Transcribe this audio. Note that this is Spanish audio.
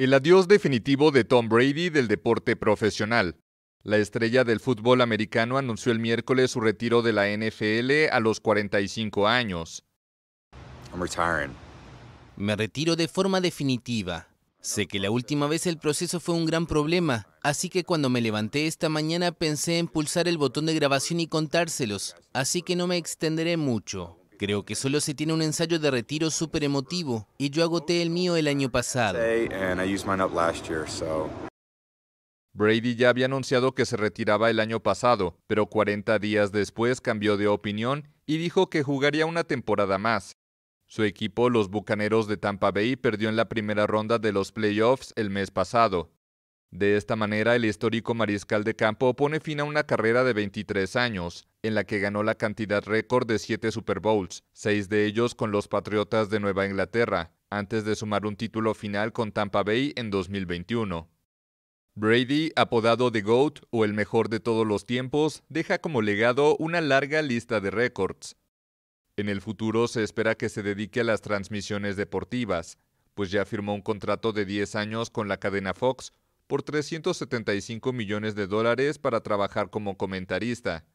El adiós definitivo de Tom Brady del deporte profesional. La estrella del fútbol americano anunció el miércoles su retiro de la NFL a los 45 años. Me retiro de forma definitiva. Sé que la última vez el proceso fue un gran problema, así que cuando me levanté esta mañana pensé en pulsar el botón de grabación y contárselos, así que no me extenderé mucho. Creo que solo se tiene un ensayo de retiro súper emotivo y yo agoté el mío el año pasado. Brady ya había anunciado que se retiraba el año pasado, pero 40 días después cambió de opinión y dijo que jugaría una temporada más. Su equipo, los Bucaneros de Tampa Bay, perdió en la primera ronda de los playoffs el mes pasado. De esta manera, el histórico mariscal de campo pone fin a una carrera de 23 años, en la que ganó la cantidad récord de siete Super Bowls, seis de ellos con los Patriotas de Nueva Inglaterra, antes de sumar un título final con Tampa Bay en 2021. Brady, apodado The GOAT o el mejor de todos los tiempos, deja como legado una larga lista de récords. En el futuro se espera que se dedique a las transmisiones deportivas, pues ya firmó un contrato de 10 años con la cadena Fox por 375 millones de dólares para trabajar como comentarista,